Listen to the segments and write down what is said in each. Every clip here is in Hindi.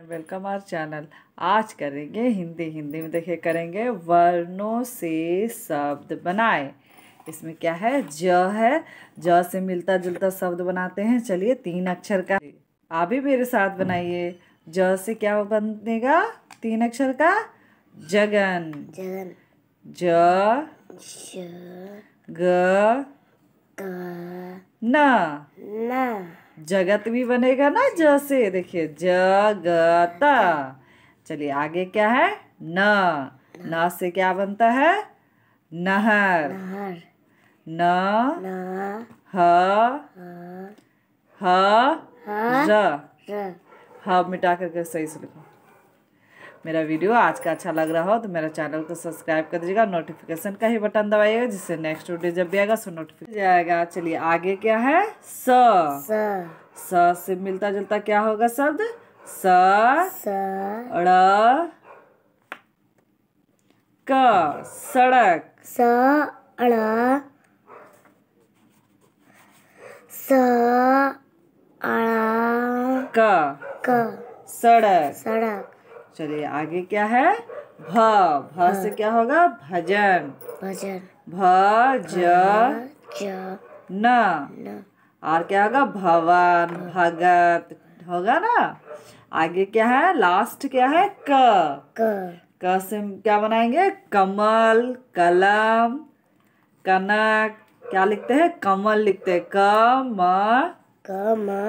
एंड वेलकम आवर चैनल आज करेंगे हिंदी हिंदी में देखिए करेंगे वर्णों से शब्द बनाए इसमें क्या है ज है ज से मिलता जुलता शब्द बनाते हैं चलिए तीन अक्षर का आप भी मेरे साथ बनाइए ज से क्या बनेगा तीन अक्षर का जगन जगन ज ग न न जगत भी बनेगा ना ज से देखिए जगत चलिए आगे क्या है न न से क्या बनता है नहर न ह ह ह मिटा करके सही से लिखो मेरा वीडियो आज का अच्छा लग रहा हो तो मेरा चैनल को सब्सक्राइब कर दीजिएगा नोटिफिकेशन का ही बटन दबाइएगा जिससे नेक्स्ट वीडियो जब भी आएगा सो नोटिफिकेशन जाएगा चलिए आगे क्या है स स से मिलता जुलता क्या होगा शब्द स क सड़क स स क सड़क सड़क चलिए आगे क्या है भ भ से क्या होगा भजन भजन भ ज न और क्या होगा भवन भगत होगा ना आगे क्या है लास्ट क्या है क क, क से क्या बनाएंगे कमल कलम कनक क्या लिखते हैं कमल लिखते हैं क म क म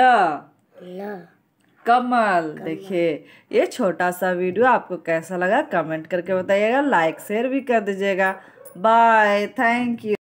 ल ल कमल देखिए ये छोटा सा वीडियो आपको कैसा लगा कमेंट करके बताइएगा लाइक शेयर भी कर दीजिएगा बाय थैंक यू